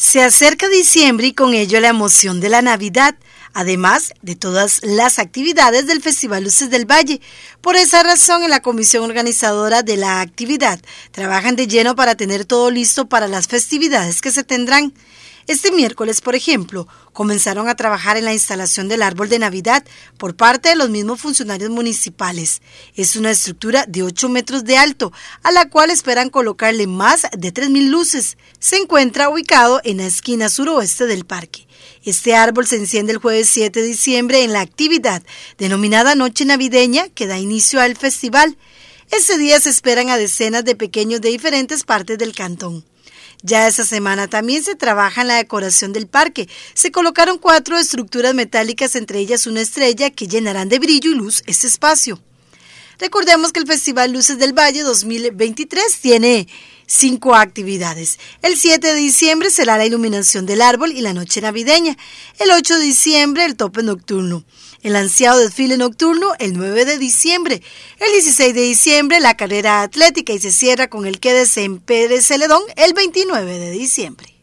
Se acerca diciembre y con ello la emoción de la Navidad, además de todas las actividades del Festival Luces del Valle. Por esa razón, en la comisión organizadora de la actividad trabajan de lleno para tener todo listo para las festividades que se tendrán. Este miércoles, por ejemplo, comenzaron a trabajar en la instalación del árbol de Navidad por parte de los mismos funcionarios municipales. Es una estructura de 8 metros de alto, a la cual esperan colocarle más de 3.000 luces. Se encuentra ubicado en la esquina suroeste del parque. Este árbol se enciende el jueves 7 de diciembre en la actividad denominada Noche Navideña que da inicio al festival. Ese día se esperan a decenas de pequeños de diferentes partes del cantón. Ya esta semana también se trabaja en la decoración del parque. Se colocaron cuatro estructuras metálicas, entre ellas una estrella, que llenarán de brillo y luz este espacio. Recordemos que el Festival Luces del Valle 2023 tiene cinco actividades. El 7 de diciembre será la iluminación del árbol y la noche navideña. El 8 de diciembre el tope nocturno. El ansiado desfile nocturno el 9 de diciembre. El 16 de diciembre la carrera atlética y se cierra con el quédese en Pérez Celedón el 29 de diciembre.